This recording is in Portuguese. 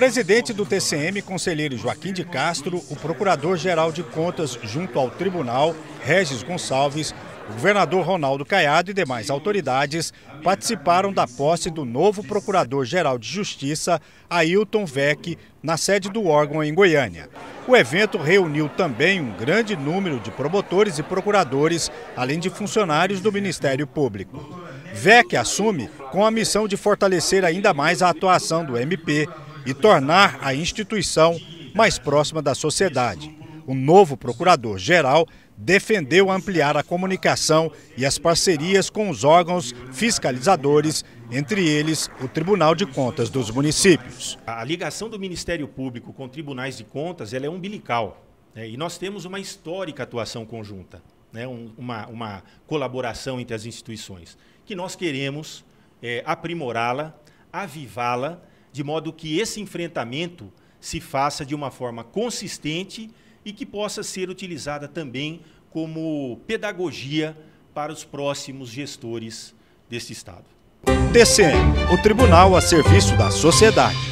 presidente do TCM, conselheiro Joaquim de Castro, o procurador-geral de contas junto ao tribunal, Regis Gonçalves, o governador Ronaldo Caiado e demais autoridades participaram da posse do novo Procurador-Geral de Justiça, Ailton Vec, na sede do órgão em Goiânia. O evento reuniu também um grande número de promotores e procuradores, além de funcionários do Ministério Público. Vec assume com a missão de fortalecer ainda mais a atuação do MP e tornar a instituição mais próxima da sociedade. O novo procurador-geral defendeu ampliar a comunicação e as parcerias com os órgãos fiscalizadores, entre eles o Tribunal de Contas dos municípios. A ligação do Ministério Público com tribunais de contas ela é umbilical. Né? E nós temos uma histórica atuação conjunta, né? Um, uma, uma colaboração entre as instituições, que nós queremos é, aprimorá-la, avivá-la de modo que esse enfrentamento se faça de uma forma consistente e que possa ser utilizada também como pedagogia para os próximos gestores deste Estado. TCM, o tribunal a serviço da sociedade.